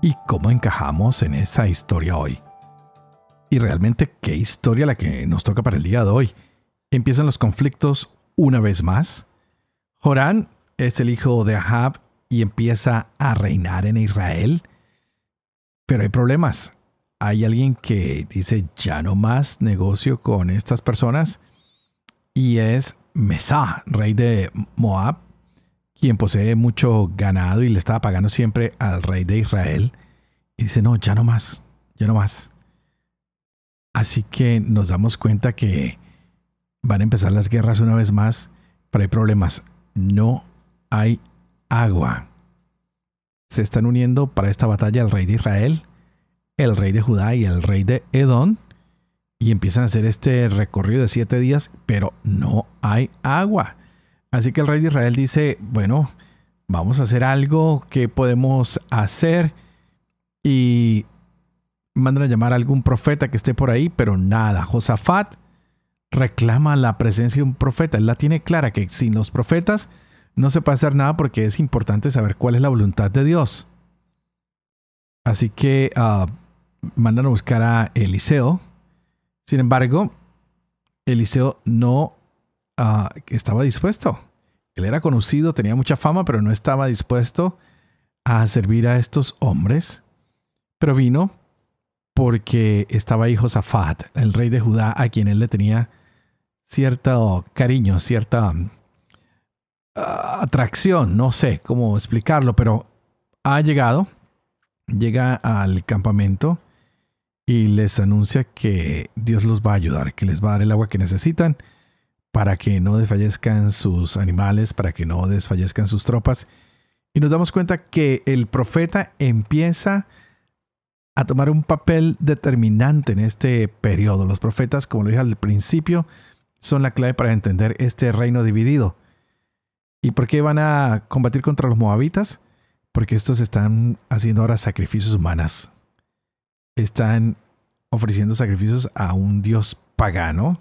y cómo encajamos en esa historia hoy. Y realmente qué historia la que nos toca para el día de hoy. Empiezan los conflictos una vez más. Jorán es el hijo de Ahab y empieza a reinar en Israel. Pero hay problemas. Hay alguien que dice ya no más negocio con estas personas y es Mesá, rey de Moab, quien posee mucho ganado y le estaba pagando siempre al rey de Israel. Y dice, no, ya no más, ya no más. Así que nos damos cuenta que van a empezar las guerras una vez más, pero hay problemas. No hay agua. Se están uniendo para esta batalla el rey de Israel, el rey de Judá y el rey de Edom. Y empiezan a hacer este recorrido de siete días, pero no hay agua. Así que el rey de Israel dice, bueno, vamos a hacer algo que podemos hacer y mandan a llamar a algún profeta que esté por ahí, pero nada, Josafat reclama la presencia de un profeta, él la tiene clara que sin los profetas no se puede hacer nada porque es importante saber cuál es la voluntad de Dios. Así que ah, mandan a buscar a Eliseo. Sin embargo, Eliseo no que estaba dispuesto. Él era conocido, tenía mucha fama, pero no estaba dispuesto a servir a estos hombres. Pero vino porque estaba hijo Zafat, el rey de Judá, a quien él le tenía cierto cariño, cierta ah, atracción, no sé cómo explicarlo, pero ha llegado, llega al campamento y les anuncia que Dios los va a ayudar, que les va a dar el agua que necesitan para que no desfallezcan sus animales, para que no desfallezcan sus tropas. Y nos damos cuenta que el profeta empieza a tomar un papel determinante en este periodo. Los profetas, como lo dije al principio, son la clave para entender este reino dividido. ¿Y por qué van a combatir contra los moabitas? Porque estos están haciendo ahora sacrificios humanas. Están ofreciendo sacrificios a un dios pagano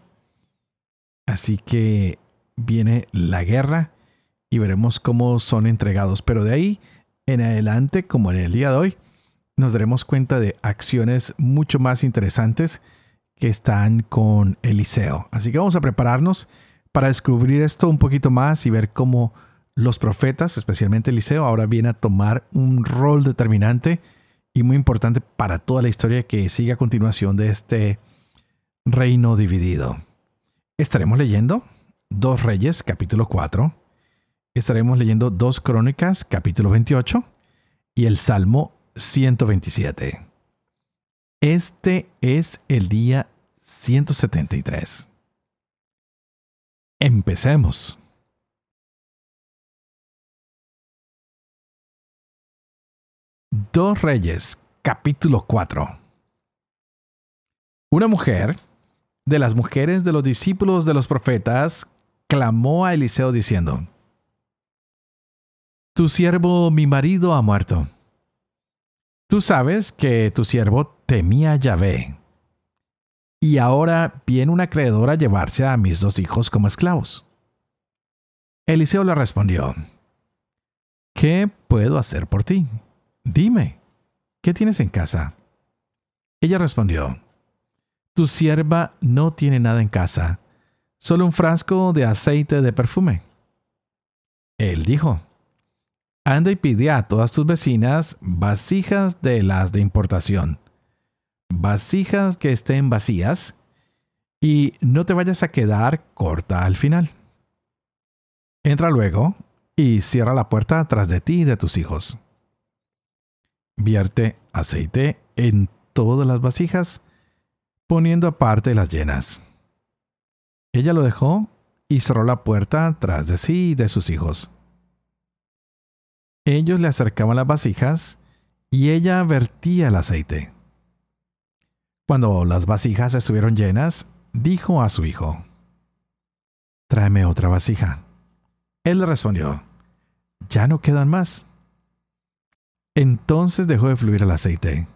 Así que viene la guerra y veremos cómo son entregados. Pero de ahí en adelante, como en el día de hoy, nos daremos cuenta de acciones mucho más interesantes que están con Eliseo. Así que vamos a prepararnos para descubrir esto un poquito más y ver cómo los profetas, especialmente Eliseo, ahora viene a tomar un rol determinante y muy importante para toda la historia que sigue a continuación de este reino dividido. Estaremos leyendo Dos Reyes, capítulo 4. Estaremos leyendo Dos Crónicas, capítulo 28. Y el Salmo 127. Este es el día 173. Empecemos. Dos Reyes, capítulo 4. Una mujer de las mujeres de los discípulos de los profetas clamó a Eliseo diciendo, Tu siervo, mi marido, ha muerto. Tú sabes que tu siervo temía a Yahvé. Y ahora viene una acreedora a llevarse a mis dos hijos como esclavos. Eliseo le respondió, ¿Qué puedo hacer por ti? Dime, ¿qué tienes en casa? Ella respondió, tu sierva no tiene nada en casa, solo un frasco de aceite de perfume. Él dijo, anda y pide a todas tus vecinas vasijas de las de importación, vasijas que estén vacías, y no te vayas a quedar corta al final. Entra luego y cierra la puerta tras de ti y de tus hijos. Vierte aceite en todas las vasijas poniendo aparte las llenas. Ella lo dejó y cerró la puerta tras de sí y de sus hijos. Ellos le acercaban las vasijas y ella vertía el aceite. Cuando las vasijas estuvieron llenas, dijo a su hijo, Tráeme otra vasija. Él le respondió, Ya no quedan más. Entonces dejó de fluir el aceite.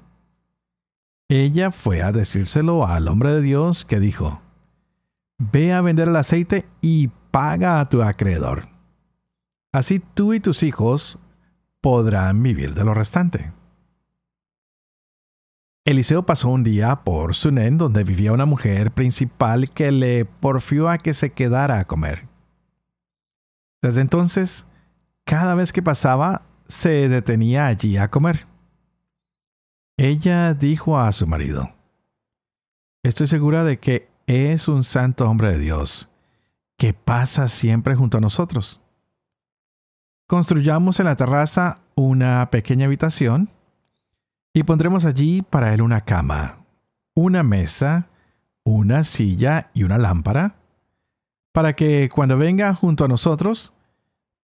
Ella fue a decírselo al hombre de Dios que dijo, Ve a vender el aceite y paga a tu acreedor. Así tú y tus hijos podrán vivir de lo restante. Eliseo pasó un día por Sunén donde vivía una mujer principal que le porfió a que se quedara a comer. Desde entonces, cada vez que pasaba, se detenía allí a comer. Ella dijo a su marido, Estoy segura de que es un santo hombre de Dios, que pasa siempre junto a nosotros. Construyamos en la terraza una pequeña habitación y pondremos allí para él una cama, una mesa, una silla y una lámpara, para que cuando venga junto a nosotros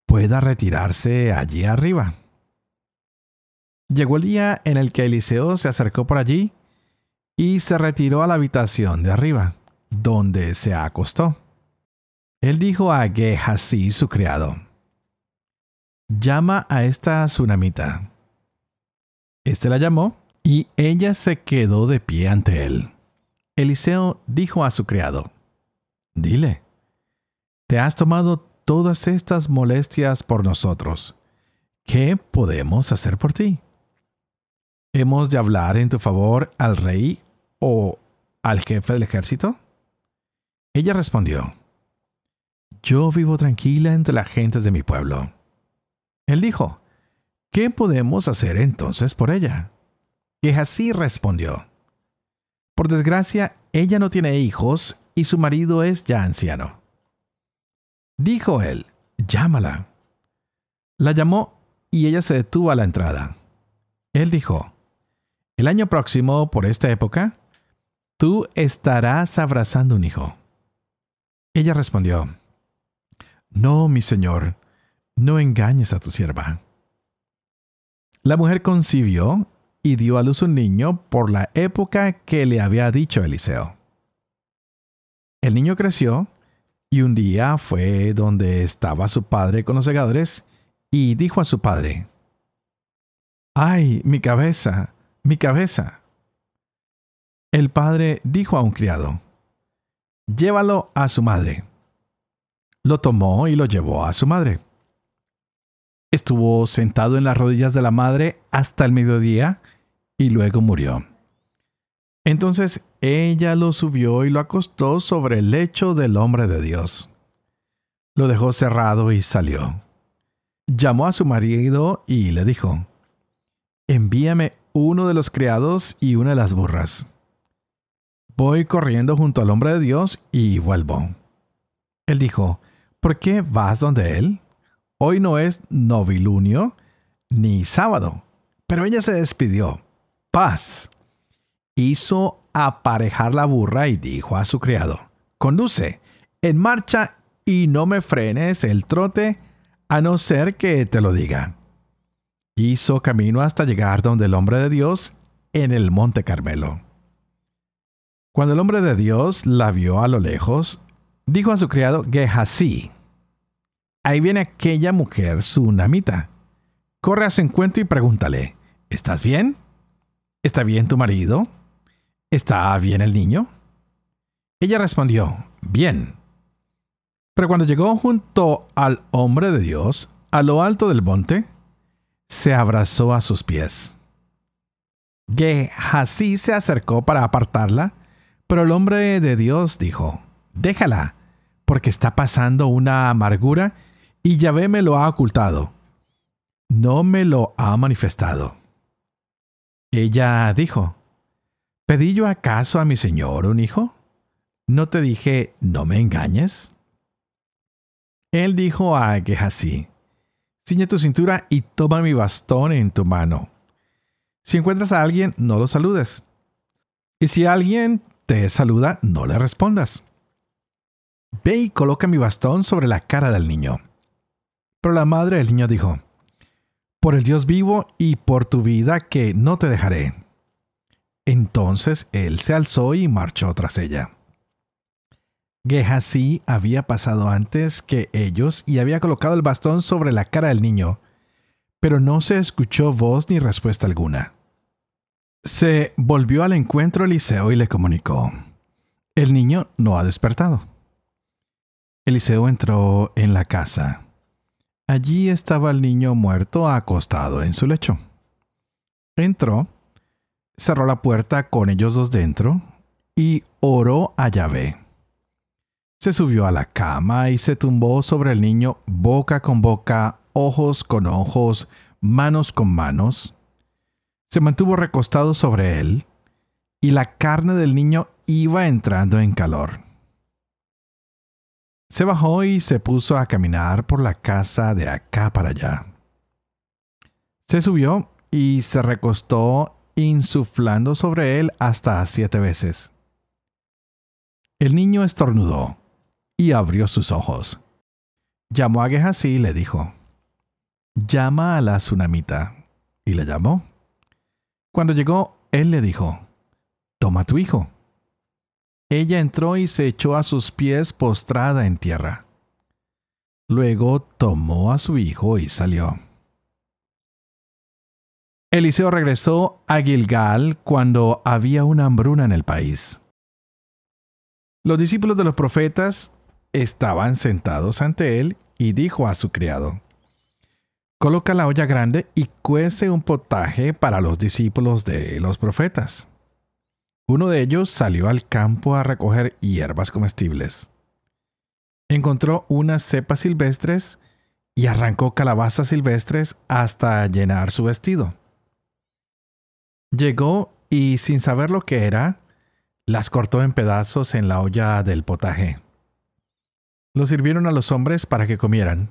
pueda retirarse allí arriba. Llegó el día en el que Eliseo se acercó por allí y se retiró a la habitación de arriba, donde se acostó. Él dijo a Gehazi, su criado, Llama a esta tsunamita. Este la llamó y ella se quedó de pie ante él. Eliseo dijo a su criado, Dile, te has tomado todas estas molestias por nosotros. ¿Qué podemos hacer por ti? ¿Hemos de hablar en tu favor al rey o al jefe del ejército? Ella respondió, Yo vivo tranquila entre las gentes de mi pueblo. Él dijo, ¿Qué podemos hacer entonces por ella? Y así respondió, Por desgracia, ella no tiene hijos y su marido es ya anciano. Dijo él, llámala. La llamó y ella se detuvo a la entrada. Él dijo, el año próximo, por esta época, tú estarás abrazando un hijo. Ella respondió, No, mi señor, no engañes a tu sierva. La mujer concibió y dio a luz un niño por la época que le había dicho Eliseo. El niño creció y un día fue donde estaba su padre con los segadores y dijo a su padre, ¡Ay, mi cabeza! mi cabeza. El padre dijo a un criado, Llévalo a su madre. Lo tomó y lo llevó a su madre. Estuvo sentado en las rodillas de la madre hasta el mediodía y luego murió. Entonces ella lo subió y lo acostó sobre el lecho del hombre de Dios. Lo dejó cerrado y salió. Llamó a su marido y le dijo, Envíame uno de los criados y una de las burras. Voy corriendo junto al hombre de Dios y vuelvo. Él dijo, ¿por qué vas donde él? Hoy no es novilunio ni sábado. Pero ella se despidió. Paz. Hizo aparejar la burra y dijo a su criado, conduce, en marcha y no me frenes el trote a no ser que te lo diga hizo camino hasta llegar donde el hombre de Dios en el monte Carmelo. Cuando el hombre de Dios la vio a lo lejos, dijo a su criado Gehazi, ahí viene aquella mujer namita. Corre a su encuentro y pregúntale, ¿estás bien? ¿Está bien tu marido? ¿Está bien el niño? Ella respondió, bien. Pero cuando llegó junto al hombre de Dios, a lo alto del monte, se abrazó a sus pies. Gehazi se acercó para apartarla, pero el hombre de Dios dijo, déjala, porque está pasando una amargura y Yahvé me lo ha ocultado. No me lo ha manifestado. Ella dijo, ¿pedí yo acaso a mi señor un hijo? ¿No te dije, no me engañes? Él dijo a Gehazi, Ciñe tu cintura y toma mi bastón en tu mano. Si encuentras a alguien, no lo saludes. Y si alguien te saluda, no le respondas. Ve y coloca mi bastón sobre la cara del niño. Pero la madre del niño dijo, Por el Dios vivo y por tu vida que no te dejaré. Entonces él se alzó y marchó tras ella. Gehazi había pasado antes que ellos y había colocado el bastón sobre la cara del niño, pero no se escuchó voz ni respuesta alguna. Se volvió al encuentro Eliseo y le comunicó, el niño no ha despertado. Eliseo entró en la casa. Allí estaba el niño muerto acostado en su lecho. Entró, cerró la puerta con ellos dos dentro y oró a Yahvé. Se subió a la cama y se tumbó sobre el niño boca con boca, ojos con ojos, manos con manos. Se mantuvo recostado sobre él y la carne del niño iba entrando en calor. Se bajó y se puso a caminar por la casa de acá para allá. Se subió y se recostó insuflando sobre él hasta siete veces. El niño estornudó y abrió sus ojos. Llamó a Gehazi y le dijo, Llama a la tsunamita. Y le llamó. Cuando llegó, él le dijo, Toma tu hijo. Ella entró y se echó a sus pies postrada en tierra. Luego tomó a su hijo y salió. Eliseo regresó a Gilgal cuando había una hambruna en el país. Los discípulos de los profetas estaban sentados ante él y dijo a su criado, Coloca la olla grande y cuece un potaje para los discípulos de los profetas. Uno de ellos salió al campo a recoger hierbas comestibles. Encontró unas cepas silvestres y arrancó calabazas silvestres hasta llenar su vestido. Llegó y sin saber lo que era, las cortó en pedazos en la olla del potaje lo sirvieron a los hombres para que comieran.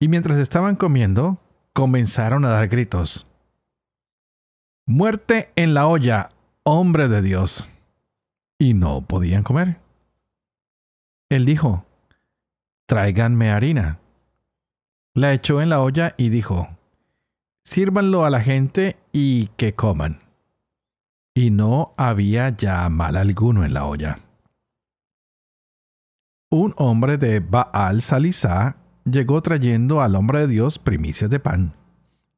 Y mientras estaban comiendo, comenzaron a dar gritos. Muerte en la olla, hombre de Dios. Y no podían comer. Él dijo, tráiganme harina. La echó en la olla y dijo, sírvanlo a la gente y que coman. Y no había ya mal alguno en la olla un hombre de Baal Salisá llegó trayendo al hombre de Dios primicias de pan,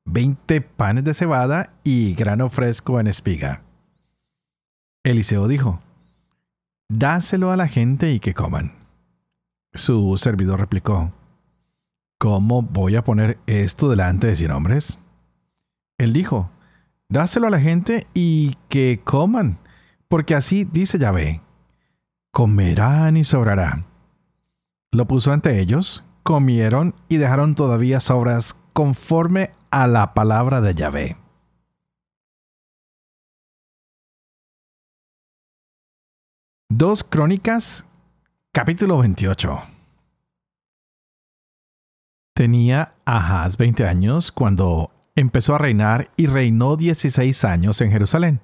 veinte panes de cebada y grano fresco en espiga. Eliseo dijo, Dáselo a la gente y que coman. Su servidor replicó, ¿Cómo voy a poner esto delante de cien hombres? Él dijo, Dáselo a la gente y que coman, porque así dice Yahvé, comerán y sobrará lo puso ante ellos, comieron y dejaron todavía sobras conforme a la palabra de Yahvé. Dos Crónicas, capítulo 28. Tenía Ahaz 20 años cuando empezó a reinar y reinó 16 años en Jerusalén.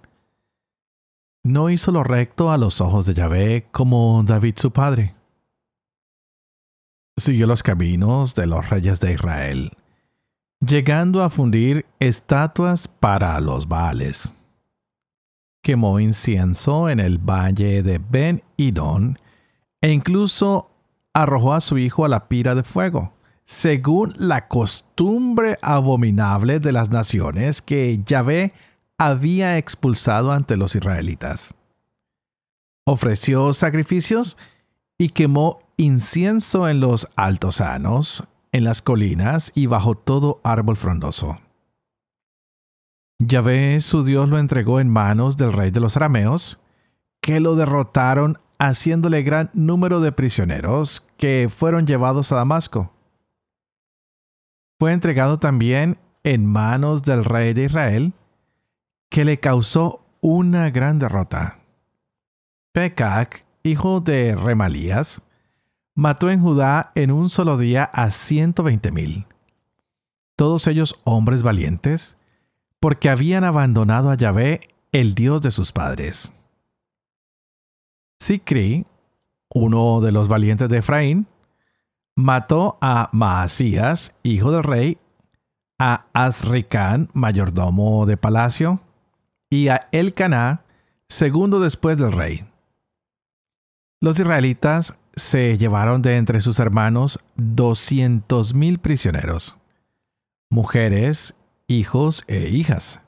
No hizo lo recto a los ojos de Yahvé como David su padre siguió los caminos de los reyes de Israel, llegando a fundir estatuas para los Baales. Quemó incienso en el valle de Ben Idón e incluso arrojó a su hijo a la pira de fuego, según la costumbre abominable de las naciones que Yahvé había expulsado ante los israelitas. Ofreció sacrificios y quemó incienso en los altosanos, en las colinas y bajo todo árbol frondoso. Yahvé su Dios lo entregó en manos del rey de los arameos, que lo derrotaron haciéndole gran número de prisioneros que fueron llevados a Damasco. Fue entregado también en manos del rey de Israel, que le causó una gran derrota. Pekak, hijo de Remalías, mató en Judá en un solo día a 120 mil, todos ellos hombres valientes, porque habían abandonado a Yahvé, el Dios de sus padres. Sicri, uno de los valientes de Efraín, mató a Maasías, hijo del rey, a Azricán, mayordomo de palacio, y a Elcaná, segundo después del rey. Los israelitas se llevaron de entre sus hermanos 200.000 prisioneros, mujeres, hijos e hijas.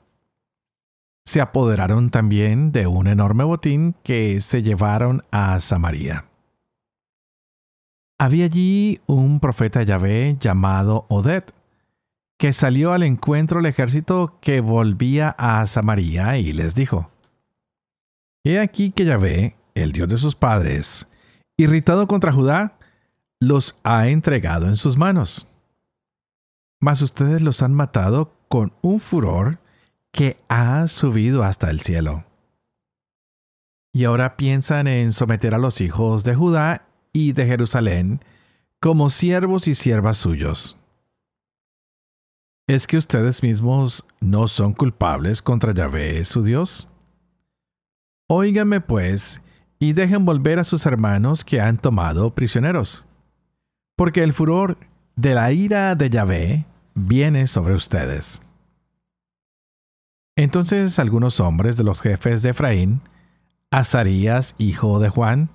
Se apoderaron también de un enorme botín que se llevaron a Samaria. Había allí un profeta Yahvé llamado Odet, que salió al encuentro del ejército que volvía a Samaria y les dijo, He aquí que Yahvé, el Dios de sus padres, irritado contra Judá, los ha entregado en sus manos. Mas ustedes los han matado con un furor que ha subido hasta el cielo. Y ahora piensan en someter a los hijos de Judá y de Jerusalén como siervos y siervas suyos. ¿Es que ustedes mismos no son culpables contra Yahvé, su Dios? Óigame pues y dejen volver a sus hermanos que han tomado prisioneros. Porque el furor de la ira de Yahvé viene sobre ustedes. Entonces algunos hombres de los jefes de Efraín, Azarías, hijo de Juan,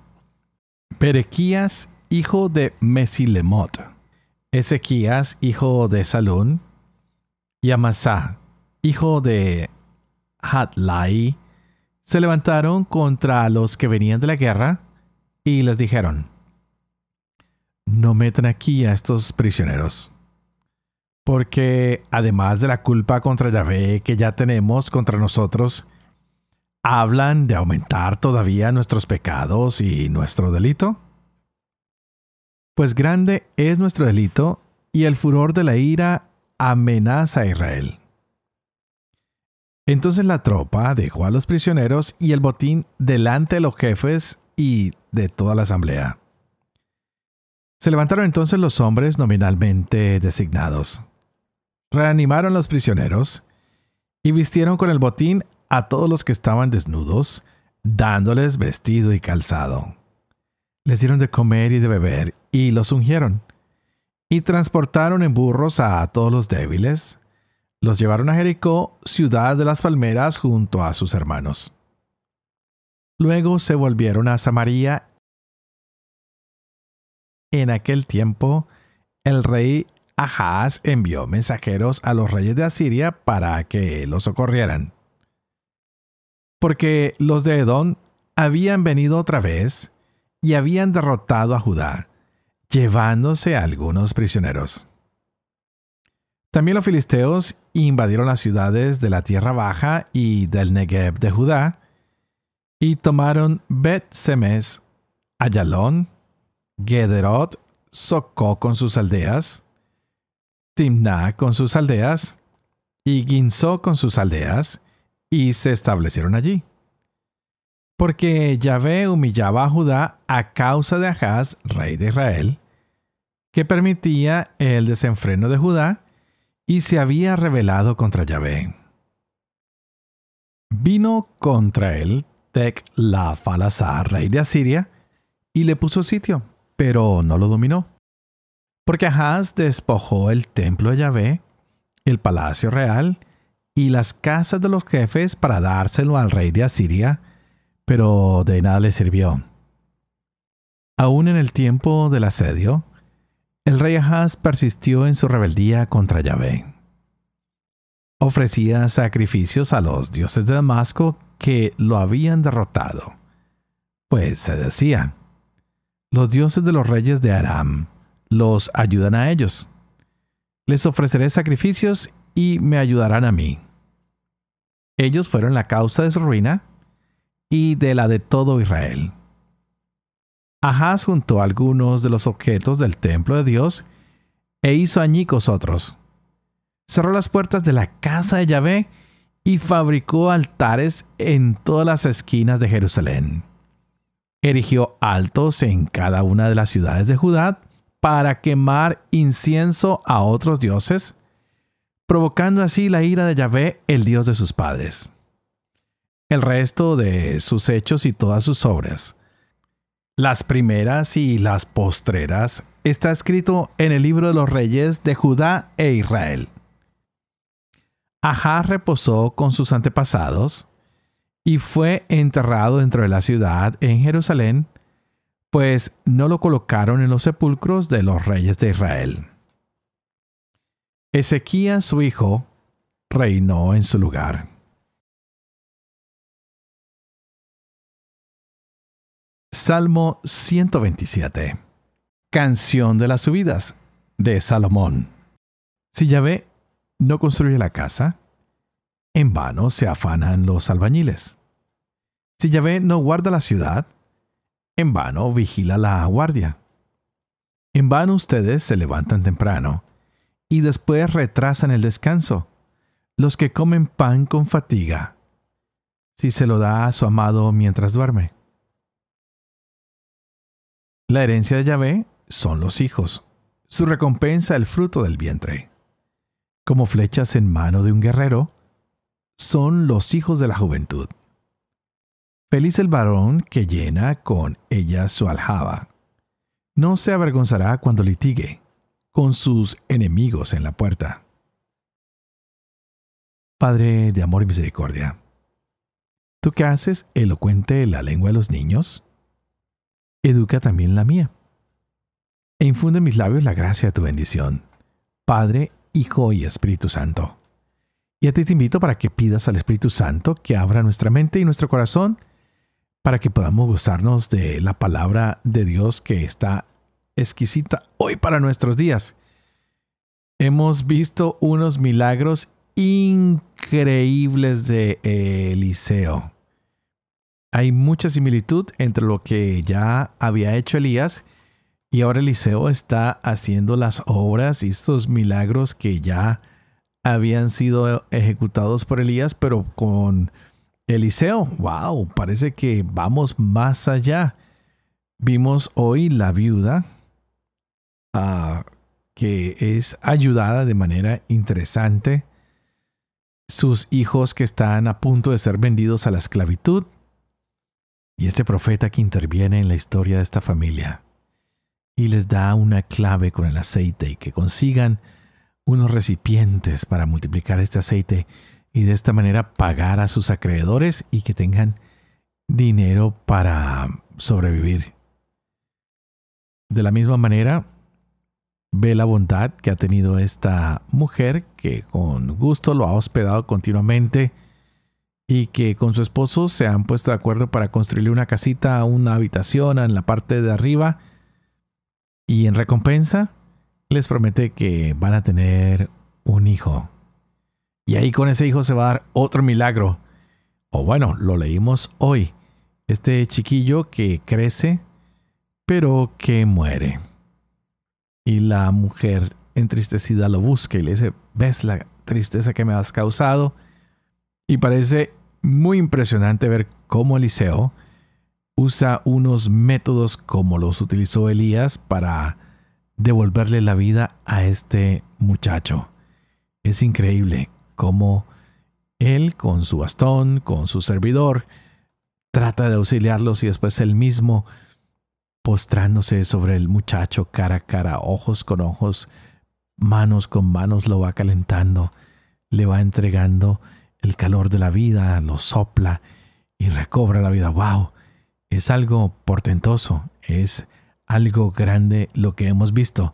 Perequías, hijo de Mesilemot, Ezequías, hijo de Salún, y Amasá, hijo de Hatlai, se levantaron contra los que venían de la guerra y les dijeron, no metan aquí a estos prisioneros, porque además de la culpa contra Yahvé que ya tenemos contra nosotros, hablan de aumentar todavía nuestros pecados y nuestro delito. Pues grande es nuestro delito y el furor de la ira amenaza a Israel. Entonces la tropa dejó a los prisioneros y el botín delante de los jefes y de toda la asamblea. Se levantaron entonces los hombres nominalmente designados. Reanimaron los prisioneros y vistieron con el botín a todos los que estaban desnudos, dándoles vestido y calzado. Les dieron de comer y de beber y los ungieron. Y transportaron en burros a todos los débiles, los llevaron a Jericó, ciudad de las palmeras, junto a sus hermanos. Luego se volvieron a Samaria. En aquel tiempo, el rey Ahaz envió mensajeros a los reyes de Asiria para que los socorrieran. Porque los de Edom habían venido otra vez y habían derrotado a Judá, llevándose a algunos prisioneros. También los filisteos invadieron las ciudades de la Tierra Baja y del Negev de Judá y tomaron Bet-Semes, Ayalón, Gederot, Socó con sus aldeas, Timnah con sus aldeas y Ginzó con sus aldeas y se establecieron allí. Porque Yahvé humillaba a Judá a causa de Ahaz, rey de Israel, que permitía el desenfreno de Judá y se había rebelado contra Yahvé. Vino contra él Tec falazá rey de Asiria, y le puso sitio, pero no lo dominó. Porque Ahaz despojó el templo de Yahvé, el palacio real y las casas de los jefes para dárselo al rey de Asiria, pero de nada le sirvió. Aún en el tiempo del asedio, el rey Ahaz persistió en su rebeldía contra Yahvé. Ofrecía sacrificios a los dioses de Damasco que lo habían derrotado. Pues se decía, los dioses de los reyes de Aram los ayudan a ellos. Les ofreceré sacrificios y me ayudarán a mí. Ellos fueron la causa de su ruina y de la de todo Israel. Ahaz juntó algunos de los objetos del templo de Dios e hizo añicos otros. Cerró las puertas de la casa de Yahvé y fabricó altares en todas las esquinas de Jerusalén. Erigió altos en cada una de las ciudades de Judá para quemar incienso a otros dioses, provocando así la ira de Yahvé, el dios de sus padres. El resto de sus hechos y todas sus obras, las primeras y las postreras, está escrito en el libro de los reyes de Judá e Israel. Ajá reposó con sus antepasados y fue enterrado dentro de la ciudad en Jerusalén, pues no lo colocaron en los sepulcros de los reyes de Israel. Ezequías su hijo reinó en su lugar. Salmo 127. Canción de las subidas de Salomón. Si Yahvé no construye la casa, en vano se afanan los albañiles. Si Yahvé no guarda la ciudad, en vano vigila la guardia. En vano ustedes se levantan temprano y después retrasan el descanso, los que comen pan con fatiga, si se lo da a su amado mientras duerme la herencia de Yahvé son los hijos, su recompensa el fruto del vientre. Como flechas en mano de un guerrero, son los hijos de la juventud. Feliz el varón que llena con ella su aljaba. No se avergonzará cuando litigue con sus enemigos en la puerta. Padre de amor y misericordia, tú qué haces elocuente la lengua de los niños, educa también la mía. E infunde en mis labios la gracia de tu bendición, Padre, Hijo y Espíritu Santo. Y a ti te invito para que pidas al Espíritu Santo que abra nuestra mente y nuestro corazón para que podamos gozarnos de la palabra de Dios que está exquisita hoy para nuestros días. Hemos visto unos milagros increíbles de Eliseo hay mucha similitud entre lo que ya había hecho Elías y ahora Eliseo está haciendo las obras y estos milagros que ya habían sido ejecutados por Elías, pero con Eliseo, wow, parece que vamos más allá. Vimos hoy la viuda ah, que es ayudada de manera interesante, sus hijos que están a punto de ser vendidos a la esclavitud, y este profeta que interviene en la historia de esta familia y les da una clave con el aceite y que consigan unos recipientes para multiplicar este aceite y de esta manera pagar a sus acreedores y que tengan dinero para sobrevivir. De la misma manera, ve la bondad que ha tenido esta mujer que con gusto lo ha hospedado continuamente y que con su esposo se han puesto de acuerdo para construirle una casita, una habitación en la parte de arriba. Y en recompensa les promete que van a tener un hijo. Y ahí con ese hijo se va a dar otro milagro. O bueno, lo leímos hoy. Este chiquillo que crece, pero que muere. Y la mujer entristecida lo busca y le dice, ves la tristeza que me has causado. Y parece muy impresionante ver cómo Eliseo usa unos métodos como los utilizó Elías para devolverle la vida a este muchacho. Es increíble cómo él con su bastón, con su servidor, trata de auxiliarlos y después él mismo postrándose sobre el muchacho cara a cara, ojos con ojos, manos con manos, lo va calentando, le va entregando el calor de la vida lo sopla y recobra la vida. ¡Wow! Es algo portentoso, es algo grande lo que hemos visto.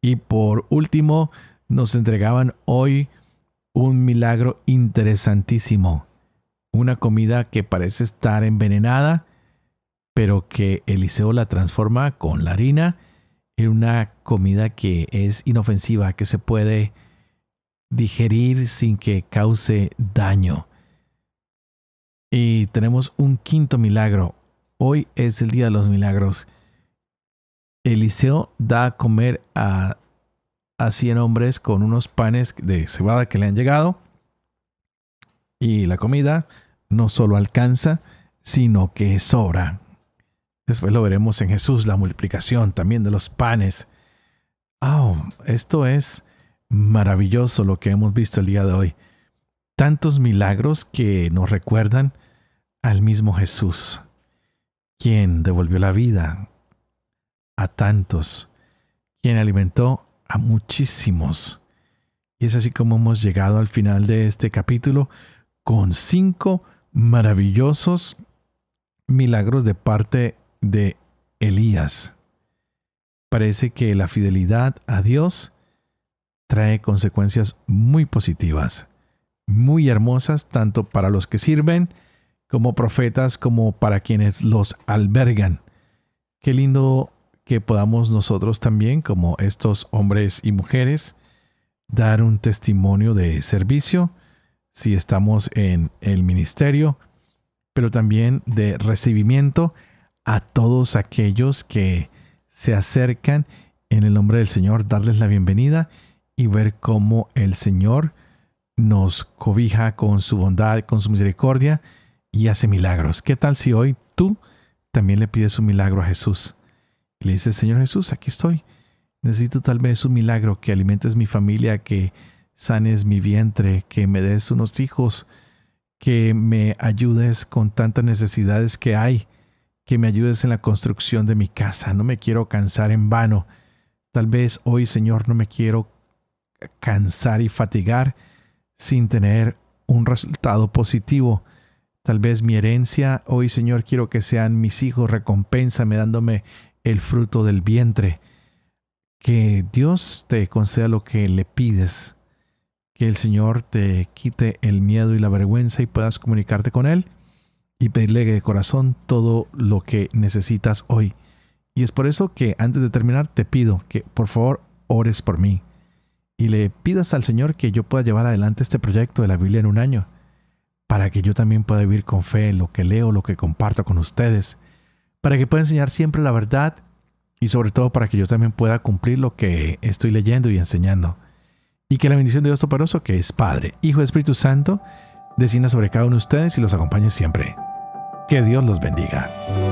Y por último, nos entregaban hoy un milagro interesantísimo. Una comida que parece estar envenenada, pero que Eliseo la transforma con la harina en una comida que es inofensiva, que se puede digerir sin que cause daño. Y tenemos un quinto milagro. Hoy es el día de los milagros. Eliseo da a comer a, a 100 hombres con unos panes de cebada que le han llegado. Y la comida no solo alcanza, sino que sobra. Después lo veremos en Jesús, la multiplicación también de los panes. Oh, esto es maravilloso lo que hemos visto el día de hoy. Tantos milagros que nos recuerdan al mismo Jesús, quien devolvió la vida a tantos, quien alimentó a muchísimos. Y es así como hemos llegado al final de este capítulo con cinco maravillosos milagros de parte de Elías. Parece que la fidelidad a Dios trae consecuencias muy positivas, muy hermosas tanto para los que sirven como profetas como para quienes los albergan. Qué lindo que podamos nosotros también, como estos hombres y mujeres, dar un testimonio de servicio si estamos en el ministerio, pero también de recibimiento a todos aquellos que se acercan en el nombre del Señor, darles la bienvenida y ver cómo el Señor nos cobija con su bondad, con su misericordia y hace milagros. ¿Qué tal si hoy tú también le pides un milagro a Jesús? le dice Señor Jesús, aquí estoy. Necesito tal vez un milagro que alimentes mi familia, que sanes mi vientre, que me des unos hijos, que me ayudes con tantas necesidades que hay, que me ayudes en la construcción de mi casa. No me quiero cansar en vano. Tal vez hoy, Señor, no me quiero cansar y fatigar sin tener un resultado positivo. Tal vez mi herencia hoy, Señor, quiero que sean mis hijos, recompénsame dándome el fruto del vientre. Que Dios te conceda lo que le pides. Que el Señor te quite el miedo y la vergüenza y puedas comunicarte con Él y pedirle de corazón todo lo que necesitas hoy. Y es por eso que antes de terminar te pido que por favor ores por mí y le pidas al Señor que yo pueda llevar adelante este proyecto de la Biblia en un año, para que yo también pueda vivir con fe en lo que leo, lo que comparto con ustedes, para que pueda enseñar siempre la verdad y sobre todo para que yo también pueda cumplir lo que estoy leyendo y enseñando. Y que la bendición de Dios Toporoso, que es Padre, Hijo y Espíritu Santo, descienda sobre cada uno de ustedes y los acompañe siempre. Que Dios los bendiga.